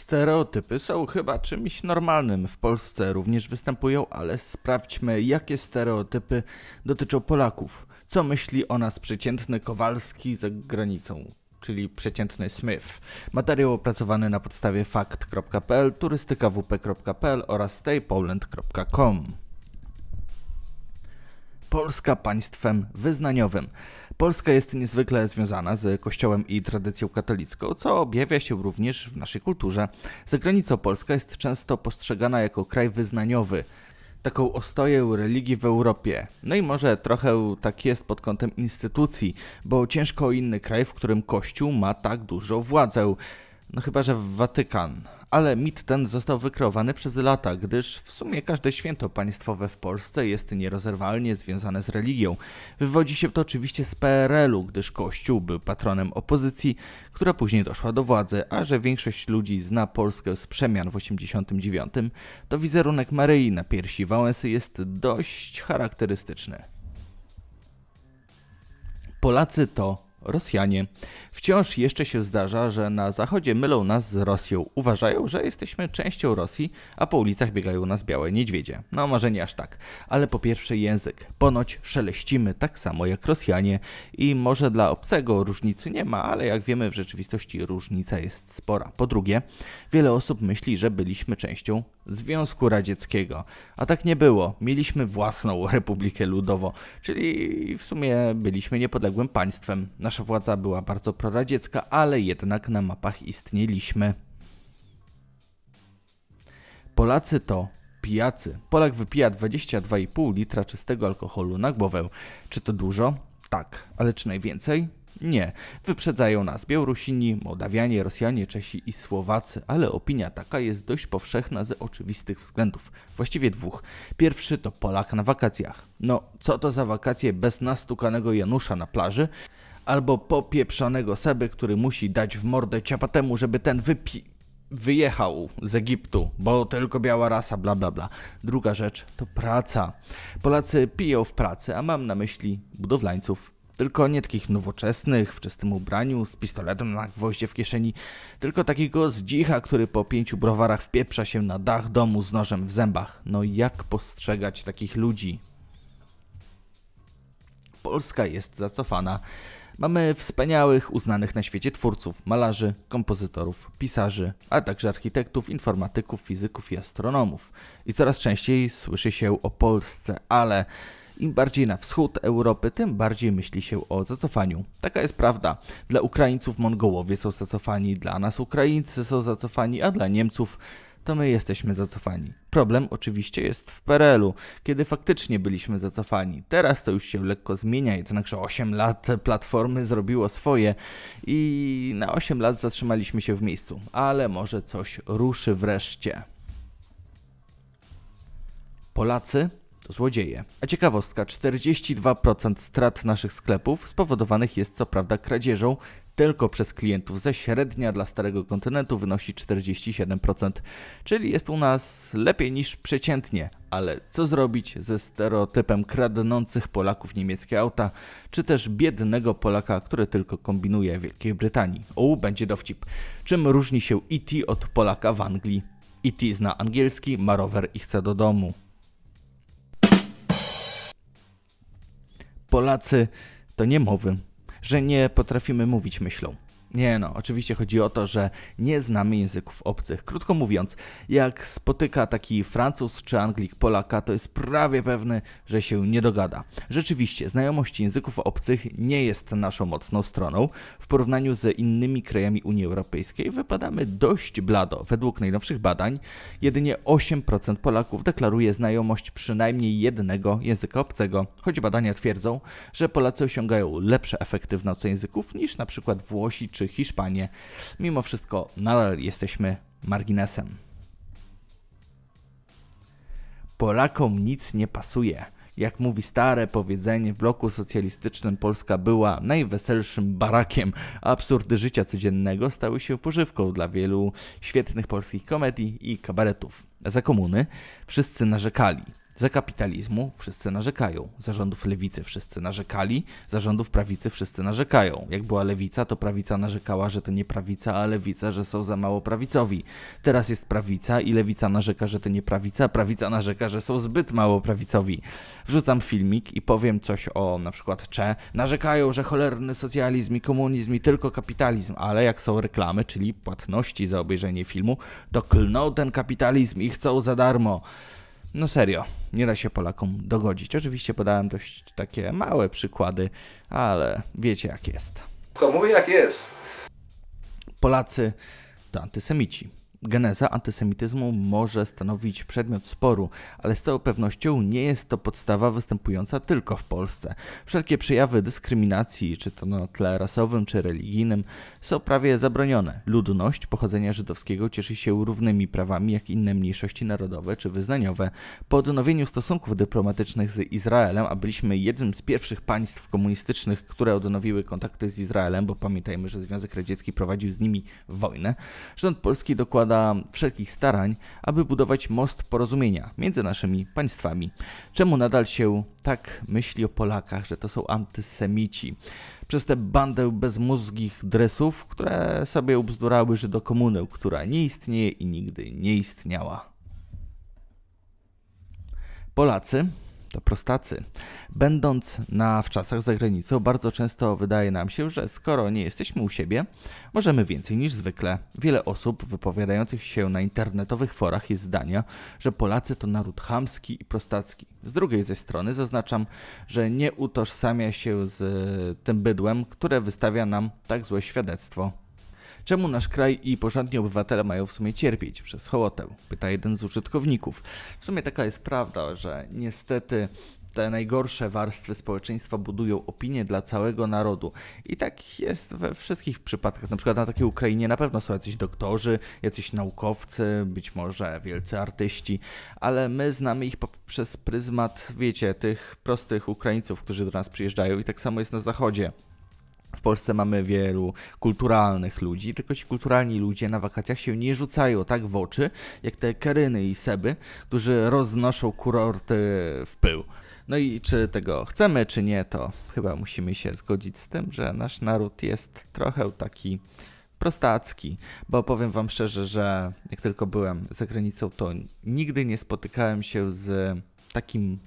Stereotypy są chyba czymś normalnym w Polsce, również występują, ale sprawdźmy, jakie stereotypy dotyczą Polaków. Co myśli o nas przeciętny Kowalski za granicą? czyli przeciętny Smith. Materiał opracowany na podstawie fakt.pl, turystyka.wp.pl oraz staypoland.com. Polska państwem wyznaniowym. Polska jest niezwykle związana z Kościołem i tradycją katolicką, co objawia się również w naszej kulturze. Za granicą Polska jest często postrzegana jako kraj wyznaniowy, taką ostoję religii w Europie. No i może trochę tak jest pod kątem instytucji, bo ciężko o inny kraj, w którym Kościół ma tak dużą władzę. No chyba, że w Watykan. Ale mit ten został wykreowany przez lata, gdyż w sumie każde święto państwowe w Polsce jest nierozerwalnie związane z religią. Wywodzi się to oczywiście z PRL-u, gdyż Kościół był patronem opozycji, która później doszła do władzy, a że większość ludzi zna Polskę z przemian w 89, to wizerunek Maryi na piersi Wałęsy jest dość charakterystyczny. Polacy to Rosjanie. Wciąż jeszcze się zdarza, że na zachodzie mylą nas z Rosją. Uważają, że jesteśmy częścią Rosji, a po ulicach biegają nas białe niedźwiedzie. No może nie aż tak, ale po pierwsze język. Ponoć szeleścimy tak samo jak Rosjanie i może dla obcego różnicy nie ma, ale jak wiemy w rzeczywistości różnica jest spora. Po drugie, wiele osób myśli, że byliśmy częścią Związku Radzieckiego. A tak nie było. Mieliśmy własną Republikę Ludową, czyli w sumie byliśmy niepodległym państwem. Nasza władza była bardzo proradziecka, ale jednak na mapach istnieliśmy. Polacy to pijacy. Polak wypija 22,5 litra czystego alkoholu na głowę. Czy to dużo? Tak, ale czy najwięcej? Nie. Wyprzedzają nas Białorusini, Mołdawianie, Rosjanie, Czesi i Słowacy, ale opinia taka jest dość powszechna z oczywistych względów. Właściwie dwóch. Pierwszy to Polak na wakacjach. No, co to za wakacje bez nastukanego Janusza na plaży? Albo popieprzonego Seby, który musi dać w mordę ciapatemu, żeby ten wypi wyjechał z Egiptu, bo tylko biała rasa, bla bla bla. Druga rzecz to praca. Polacy piją w pracy, a mam na myśli budowlańców, tylko nie takich nowoczesnych, w czystym ubraniu, z pistoletem na gwoździe w kieszeni, tylko takiego zdzicha, który po pięciu browarach wpieprza się na dach domu z nożem w zębach. No jak postrzegać takich ludzi? Polska jest zacofana. Mamy wspaniałych, uznanych na świecie twórców, malarzy, kompozytorów, pisarzy, a także architektów, informatyków, fizyków i astronomów. I coraz częściej słyszy się o Polsce, ale im bardziej na wschód Europy, tym bardziej myśli się o zacofaniu. Taka jest prawda. Dla Ukraińców Mongołowie są zacofani, dla nas Ukraińcy są zacofani, a dla Niemców to my jesteśmy zacofani. Problem oczywiście jest w PRL-u, kiedy faktycznie byliśmy zacofani. Teraz to już się lekko zmienia, jednakże 8 lat platformy zrobiło swoje i na 8 lat zatrzymaliśmy się w miejscu, ale może coś ruszy wreszcie. Polacy to złodzieje. A ciekawostka, 42% strat naszych sklepów spowodowanych jest co prawda kradzieżą, tylko przez klientów, ze średnia dla Starego Kontynentu wynosi 47%, czyli jest u nas lepiej niż przeciętnie, ale co zrobić ze stereotypem kradnących Polaków niemieckie auta, czy też biednego Polaka, który tylko kombinuje w Wielkiej Brytanii? O, będzie dowcip. Czym różni się IT e od Polaka w Anglii? IT e zna angielski, ma rower i chce do domu. Polacy to nie mowy, że nie potrafimy mówić myślą. Nie no, oczywiście chodzi o to, że nie znamy języków obcych. Krótko mówiąc, jak spotyka taki Francuz czy Anglik Polaka, to jest prawie pewny, że się nie dogada. Rzeczywiście, znajomość języków obcych nie jest naszą mocną stroną. W porównaniu z innymi krajami Unii Europejskiej wypadamy dość blado. Według najnowszych badań jedynie 8% Polaków deklaruje znajomość przynajmniej jednego języka obcego, choć badania twierdzą, że Polacy osiągają lepsze efekty w nauce języków niż np. Włosi czy czy Hiszpanie, Mimo wszystko nadal jesteśmy marginesem. Polakom nic nie pasuje. Jak mówi stare powiedzenie, w bloku socjalistycznym Polska była najweselszym barakiem. Absurdy życia codziennego stały się pożywką dla wielu świetnych polskich komedii i kabaretów. Za komuny wszyscy narzekali. Za kapitalizmu wszyscy narzekają, zarządów lewicy wszyscy narzekali, zarządów prawicy wszyscy narzekają. Jak była lewica, to prawica narzekała, że to nie prawica, a lewica, że są za mało prawicowi. Teraz jest prawica i lewica narzeka, że to nie prawica, a prawica narzeka, że są zbyt mało prawicowi. Wrzucam filmik i powiem coś o na przykład Cze. Narzekają, że cholerny socjalizm i komunizm i tylko kapitalizm, ale jak są reklamy, czyli płatności za obejrzenie filmu, to klną ten kapitalizm i chcą za darmo no serio, nie da się Polakom dogodzić. Oczywiście podałem dość takie małe przykłady, ale wiecie jak jest. Komu jak jest. Polacy to antysemici. Geneza antysemityzmu może stanowić przedmiot sporu, ale z całą pewnością nie jest to podstawa występująca tylko w Polsce. Wszelkie przejawy dyskryminacji, czy to na tle rasowym, czy religijnym, są prawie zabronione. Ludność pochodzenia żydowskiego cieszy się równymi prawami jak inne mniejszości narodowe czy wyznaniowe. Po odnowieniu stosunków dyplomatycznych z Izraelem, a byliśmy jednym z pierwszych państw komunistycznych, które odnowiły kontakty z Izraelem, bo pamiętajmy, że Związek Radziecki prowadził z nimi wojnę, rząd polski dokładnie dokłada wszelkich starań, aby budować most porozumienia między naszymi państwami. Czemu nadal się tak myśli o Polakach, że to są antysemici? Przez tę bandę bezmózgich dresów, które sobie ubzdurały Żydokomunę, która nie istnieje i nigdy nie istniała. Polacy to prostacy. Będąc na wczasach za granicą, bardzo często wydaje nam się, że skoro nie jesteśmy u siebie, możemy więcej niż zwykle. Wiele osób wypowiadających się na internetowych forach jest zdania, że Polacy to naród chamski i prostacki. Z drugiej ze strony zaznaczam, że nie utożsamia się z tym bydłem, które wystawia nam tak złe świadectwo. Czemu nasz kraj i porządni obywatele mają w sumie cierpieć przez hołotę? Pyta jeden z użytkowników. W sumie taka jest prawda, że niestety te najgorsze warstwy społeczeństwa budują opinię dla całego narodu. I tak jest we wszystkich przypadkach. Na przykład na takiej Ukrainie na pewno są jacyś doktorzy, jacyś naukowcy, być może wielcy artyści, ale my znamy ich przez pryzmat, wiecie, tych prostych Ukraińców, którzy do nas przyjeżdżają i tak samo jest na Zachodzie. W Polsce mamy wielu kulturalnych ludzi, tylko ci kulturalni ludzie na wakacjach się nie rzucają tak w oczy, jak te Keryny i Seby, którzy roznoszą kurorty w pył. No i czy tego chcemy, czy nie, to chyba musimy się zgodzić z tym, że nasz naród jest trochę taki prostacki, bo powiem wam szczerze, że jak tylko byłem za granicą, to nigdy nie spotykałem się z takim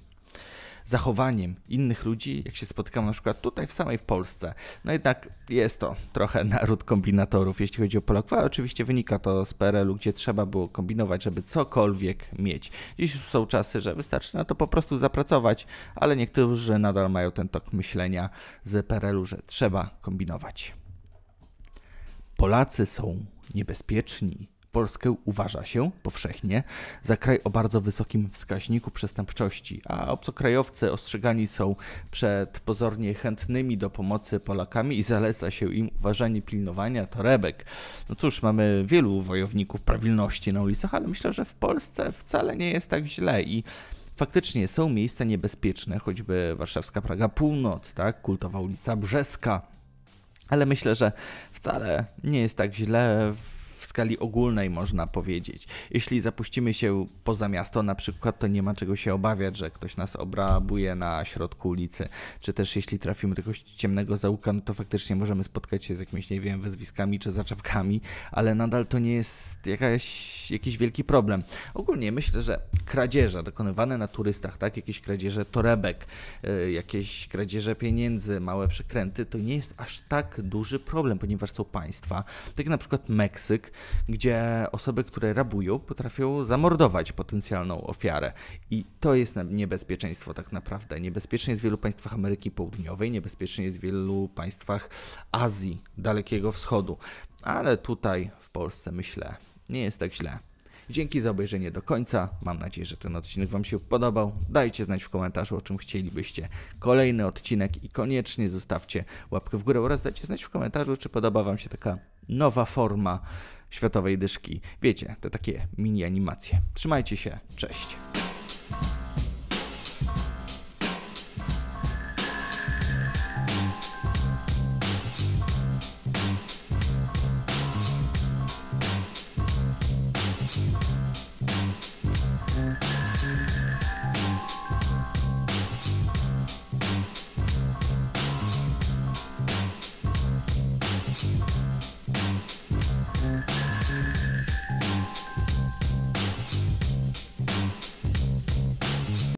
zachowaniem innych ludzi, jak się spotykam na przykład tutaj w samej w Polsce. No jednak jest to trochę naród kombinatorów, jeśli chodzi o Polaków, ale oczywiście wynika to z PRL-u, gdzie trzeba było kombinować, żeby cokolwiek mieć. Dziś są czasy, że wystarczy na to po prostu zapracować, ale niektórzy nadal mają ten tok myślenia z PRL-u, że trzeba kombinować. Polacy są niebezpieczni Polskę uważa się powszechnie za kraj o bardzo wysokim wskaźniku przestępczości, a obcokrajowcy ostrzegani są przed pozornie chętnymi do pomocy Polakami i zaleca się im uważanie pilnowania torebek. No cóż, mamy wielu wojowników prawilności na ulicach, ale myślę, że w Polsce wcale nie jest tak źle i faktycznie są miejsca niebezpieczne, choćby warszawska Praga Północ, tak, kultowa ulica Brzeska. Ale myślę, że wcale nie jest tak źle w skali ogólnej można powiedzieć. Jeśli zapuścimy się poza miasto na przykład, to nie ma czego się obawiać, że ktoś nas obrabuje na środku ulicy, czy też jeśli trafimy do jakiegoś ciemnego zaułka, no to faktycznie możemy spotkać się z jakimiś, nie wiem, wezwiskami czy zaczepkami, ale nadal to nie jest jakaś, jakiś wielki problem. Ogólnie myślę, że kradzieże dokonywane na turystach, tak, jakieś kradzieże torebek, y, jakieś kradzieże pieniędzy, małe przekręty, to nie jest aż tak duży problem, ponieważ są państwa, tak jak na przykład Meksyk, gdzie osoby, które rabują, potrafią zamordować potencjalną ofiarę. I to jest niebezpieczeństwo tak naprawdę. Niebezpieczne jest w wielu państwach Ameryki Południowej, niebezpieczne jest w wielu państwach Azji, Dalekiego Wschodu. Ale tutaj w Polsce myślę, nie jest tak źle. Dzięki za obejrzenie do końca. Mam nadzieję, że ten odcinek Wam się podobał. Dajcie znać w komentarzu, o czym chcielibyście kolejny odcinek i koniecznie zostawcie łapkę w górę oraz dajcie znać w komentarzu, czy podoba Wam się taka nowa forma światowej dyszki. Wiecie, te takie mini animacje. Trzymajcie się, cześć.